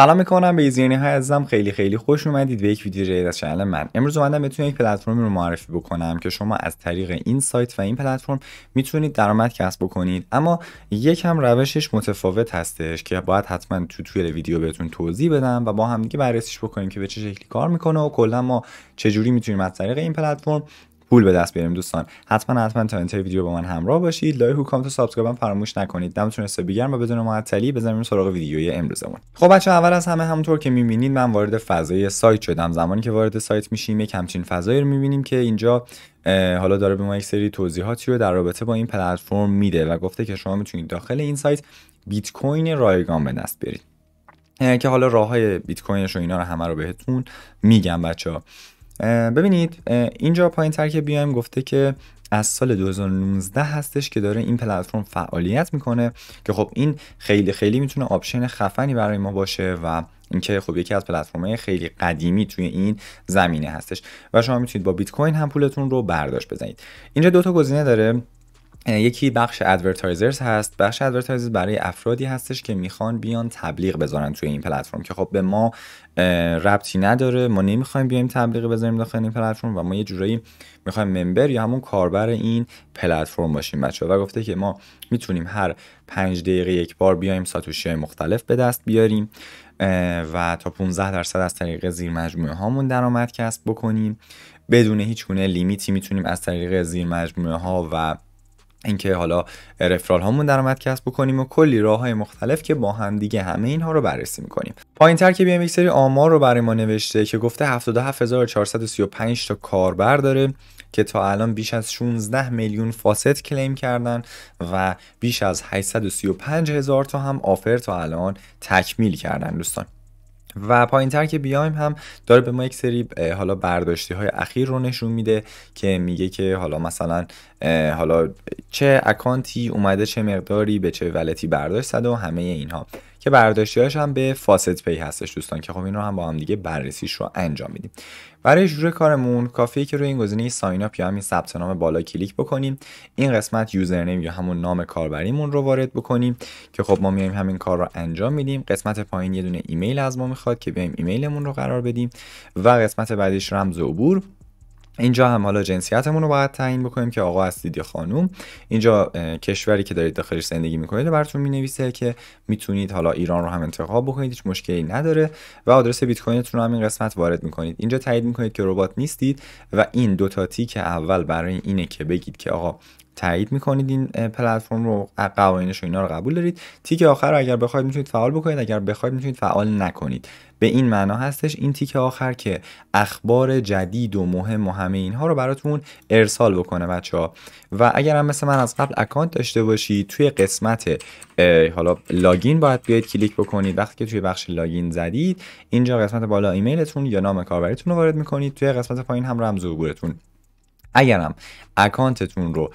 سلام میکنم به ایزیانی های عزیزم خیلی خیلی خوش اومدید به یک ویدیو جدید از کانال من امروز اومدم بتونم یک پلتفرمی رو معرفی بکنم که شما از طریق این سایت و این پلتفرم میتونید درآمد کسب بکنید اما یکم روشش متفاوت هستش که باید حتما تو توی ویدیو بهتون توضیح بدم و با هم دیگه بررسیش بکنیم که به چه شکلی کار میکنه و کلا ما چجوری میتونیم از طریق این پلتفرم پول به دست بیاریم دوستان حتما حتما تا انتهای ویدیو با من همراه باشید لایک و کامنت و سابسکرایب فراموش نکنید دمتون سه بگیرم و بدون معطلی بزنیم سراغ ویدیوی امروزمون خب بچه اول از همه همونطور که میبینید من وارد فضای سایت شدم زمانی که وارد سایت میشیم یک همچین فضایی رو میبینیم که اینجا حالا داره به ما یک سری توضیحاتی رو در رابطه با این پلتفرم میده و گفته که شما میتونید داخل این سایت بیت کوین رایگان به دست بیارید که حالا راه های بیت کوینش و اینا رو همه رو بهتون میگم بچه ببینید اینجا پایین تر که بیایم گفته که از سال 2019 هستش که داره این پلتفرم فعالیت میکنه که خب این خیلی خیلی میتونه آپشن خفنی برای ما باشه و اینکه خب یکی از های خیلی قدیمی توی این زمینه هستش و شما میتونید با بیت کوین هم پولتون رو برداشت بزنید اینجا دو تا گزینه داره یکی بخش ادورتایزرز هست بخش ادورتایزرز برای افرادی هستش که میخوان بیان تبلیغ بذارن توی این پلتفرم که خب به ما ربطی نداره ما نمیخوایم بیایم تبلیغ بذاریم داخل این پلتفرم و ما یه جورایی میخوایم ممبر یا همون کاربر این پلتفرم باشیم بچه و گفته که ما میتونیم هر پنج دقیقه یک بار بیایم ساتوشی مختلف به دست بیاریم و تا 15 درصد از طریق زیر مجموعه هامون درآمد کسب بکنیم بدون هیچ گونه لیمیتی میتونیم از طریق زیر مجموعه ها و اینکه حالا رفرال هامون درآمد کسب بکنیم و کلی راه های مختلف که با هم دیگه همه اینها رو بررسی میکنیم پایین تر که بیایم یک سری آمار رو برای ما نوشته که گفته 77435 تا کاربر داره که تا الان بیش از 16 میلیون فاسد کلیم کردن و بیش از 835 هزار تا هم آفر تا الان تکمیل کردن دوستان و پایین تر که بیایم هم داره به ما یک سری حالا برداشتی های اخیر رو نشون میده که میگه که حالا مثلا حالا چه اکانتی اومده چه مقداری به چه ولتی برداشت و همه اینها که برداشتیاش هم به فاسد پی هستش دوستان که خب این رو هم با هم دیگه بررسیش رو انجام میدیم برای شروع کارمون کافیه که روی این گزینه ساین اپ یا همین ثبت نام بالا کلیک بکنیم این قسمت یوزرنیم یا همون نام کاربریمون رو وارد بکنیم که خب ما میایم همین کار رو انجام میدیم قسمت پایین یه دونه ایمیل از ما میخواد که بیایم ایمیلمون رو قرار بدیم و قسمت بعدیش رمز عبور اینجا هم حالا جنسیتمون رو باید تعیین بکنیم که آقا هستید یا خانوم اینجا کشوری که دارید داخلش زندگی میکنید و براتون مینویسه که میتونید حالا ایران رو هم انتخاب بکنید هیچ مشکلی نداره و آدرس بیت کوینتون رو هم این قسمت وارد میکنید اینجا تایید میکنید که ربات نیستید و این دو تا تیک اول برای اینه که بگید که آقا تایید میکنید این پلتفرم رو قوانینش و اینا رو قبول دارید تیک آخر رو اگر بخواید میتونید فعال بکنید اگر بخواید میتونید فعال نکنید به این معنا هستش این تیک آخر که اخبار جدید و مهم و همه اینها رو براتون ارسال بکنه بچه ها و اگر هم مثل من از قبل اکانت داشته باشید توی قسمت حالا لاگین باید بیاید کلیک بکنید وقتی که توی بخش لاگین زدید اینجا قسمت بالا ایمیلتون یا نام کاربریتون رو وارد میکنید توی قسمت پایین هم رمز عبورتون اگرم اکانتتون رو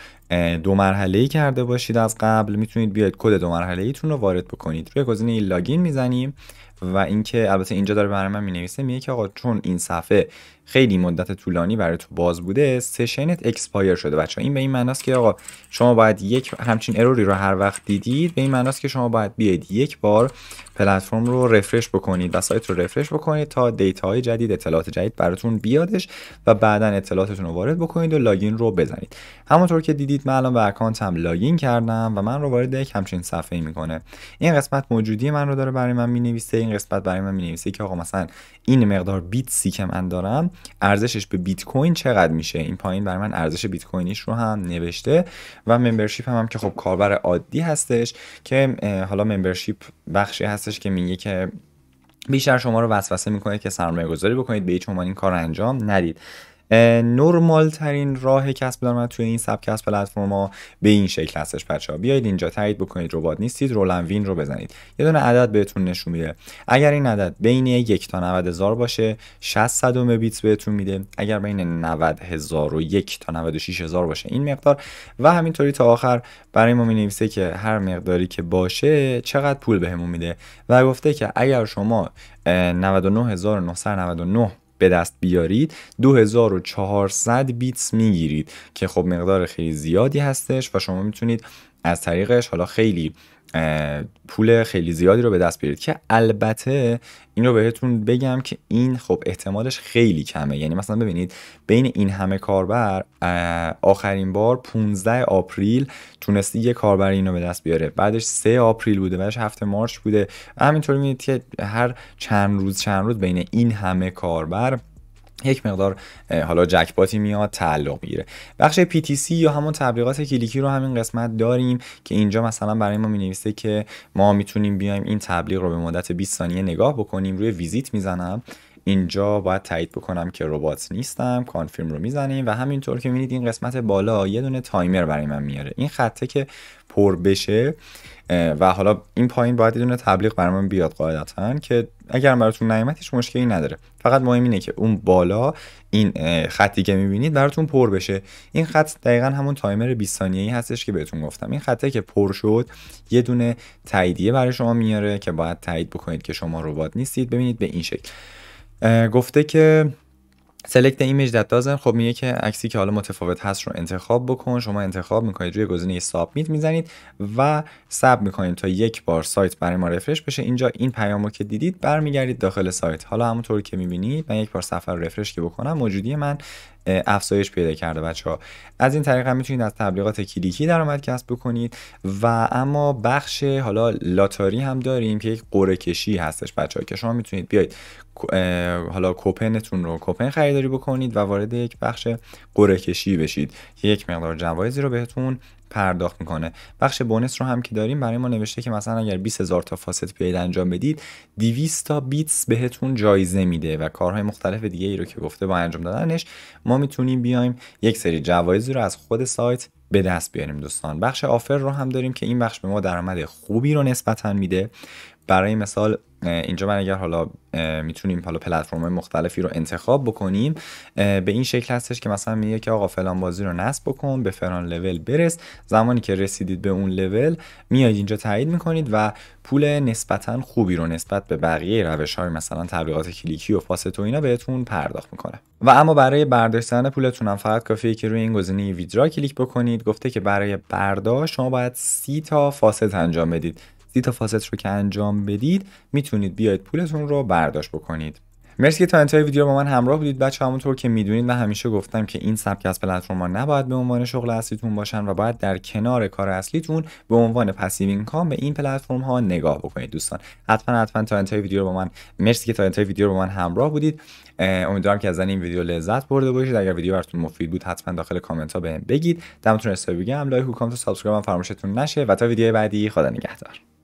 دو مرحله ای کرده باشید از قبل میتونید بیاید کد دو مرحله ایتون رو وارد بکنید روی گزینه لاگین میزنیم و اینکه البته اینجا داره برای من مینویسه میگه که آقا چون این صفحه خیلی مدت طولانی برای تو باز بوده سشنت اکسپایر شده بچه این به این معناست که آقا شما باید یک همچین اروری رو هر وقت دیدید به این معناست که شما باید بیاید یک بار پلتفرم رو رفرش بکنید و سایت رو رفرش بکنید تا دیتا های جدید اطلاعات جدید براتون بیادش و بعدا اطلاعاتتون رو وارد بکنید و لاگین رو بزنید همونطور که دیدید من الان به اکانتم لاگین کردم و من رو وارد یک همچین صفحه ای میکنه این قسمت موجودی من رو داره برای من مینویسه این قسمت برای من مینویسه که آقا مثلا این مقدار بیتسی که من دارم ارزشش به بیت کوین چقدر میشه این پایین برای من ارزش بیت کوینیش رو هم نوشته و ممبرشیپ هم, هم که خب کاربر عادی هستش که حالا ممبرشیپ بخشی هستش که میگه که بیشتر شما رو وسوسه میکنه که سرمایه گذاری بکنید به هیچ عنوان این کار انجام ندید نرمال ترین راه کسب درآمد توی این سبک پلتفرم ها به این شکل هستش بچه ها بیایید اینجا تایید بکنید ربات نیستید رولن وین رو بزنید یه دونه عدد بهتون نشون میده اگر این عدد بین یک تا 90 هزار باشه 600 صدم بیت بهتون میده اگر بین 90 هزار و یک تا 96 هزار باشه این مقدار و همینطوری تا آخر برای ما مینویسه که هر مقداری که باشه چقدر پول بهمون به میده و گفته که اگر شما 99999 به دست بیارید 2400 بیتس میگیرید که خب مقدار خیلی زیادی هستش و شما میتونید از طریقش حالا خیلی پول خیلی زیادی رو به دست بیارید که البته این رو بهتون بگم که این خب احتمالش خیلی کمه یعنی مثلا ببینید بین این همه کاربر آخرین بار 15 آپریل تونستی یه کاربر این رو به دست بیاره بعدش 3 آپریل بوده بعدش هفته مارچ بوده همینطور میبینید که هر چند روز چند روز بین این همه کاربر یک مقدار حالا جکپاتی میاد تعلق میگیره بخش PTC یا همون تبلیغات کلیکی رو همین قسمت داریم که اینجا مثلا برای ما مینویسه که ما میتونیم بیایم این تبلیغ رو به مدت 20 ثانیه نگاه بکنیم روی ویزیت میزنم اینجا باید تایید بکنم که ربات نیستم کانفیرم رو میزنیم و همینطور که میبینید این قسمت بالا یه دونه تایمر برای من میاره این خطه که پر بشه و حالا این پایین باید یه دونه تبلیغ برای بیاد قاعدتا که اگر براتون نیامد مشکلی نداره فقط مهم اینه که اون بالا این خطی که میبینید براتون پر بشه این خط دقیقا همون تایمر 20 ای هستش که بهتون گفتم این خطه که پر شد یه دونه تاییدیه برای شما میاره که باید تایید بکنید که شما ربات نیستید ببینید به این شکل گفته که سلکت ایمیج دت دازن خب میگه که عکسی که حالا متفاوت هست رو انتخاب بکن شما انتخاب میکنید روی گزینه سابمیت میزنید و ساب میکنید تا یک بار سایت برای ما رفرش بشه اینجا این پیام رو که دیدید برمیگردید داخل سایت حالا همونطور که میبینید من یک بار سفر رفرش که بکنم موجودی من افزایش پیدا کرده بچه ها از این طریق هم میتونید از تبلیغات کلیکی درآمد کسب بکنید و اما بخش حالا لاتاری هم داریم که یک قره کشی هستش بچه ها که شما میتونید بیاید حالا کوپنتون رو کوپن خریداری بکنید و وارد یک بخش قره کشی بشید یک مقدار جوایزی رو بهتون پرداخت میکنه بخش بونس رو هم که داریم برای ما نوشته که مثلا اگر 20000 تا فاست پید انجام بدید 200 تا بیتس بهتون جایزه میده و کارهای مختلف دیگه ای رو که گفته با انجام دادنش ما میتونیم بیایم یک سری جوایزی رو از خود سایت به دست بیاریم دوستان بخش آفر رو هم داریم که این بخش به ما درآمد خوبی رو نسبتا میده برای مثال اینجا من اگر حالا میتونیم حالا پلتفرم مختلفی رو انتخاب بکنیم به این شکل هستش که مثلا میگه که آقا فلان بازی رو نصب بکن به فلان لول برس زمانی که رسیدید به اون لول میایید اینجا تایید میکنید و پول نسبتا خوبی رو نسبت به بقیه روش های مثلا تبلیغات کلیکی و فاست و اینا بهتون پرداخت میکنه و اما برای برداشتن پولتون هم فقط کافیه که روی این گزینه ویدرا کلیک بکنید گفته که برای برداشت شما باید سی تا فاست انجام بدید دیتا فاست رو که انجام بدید میتونید بیاید پولتون رو برداشت بکنید مرسی که تا انتهای ویدیو با من همراه بودید بچه همونطور که میدونید من همیشه گفتم که این سبک از ها نباید به عنوان شغل اصلیتون باشن و باید در کنار کار اصلیتون به عنوان پسیو اینکام به این پلتفرم ها نگاه بکنید دوستان حتما حتما تا انتهای ویدیو با من مرسی که تا انتهای ویدیو با من همراه بودید امیدوارم که از این ویدیو لذت برده باشید اگر ویدیو براتون مفید بود حتما داخل کامنت ها بهم بگید دمتون استوری بگم لایک و کامنت و سابسکرایب فراموشتون نشه و تا ویدیو بعدی خدا نگهدار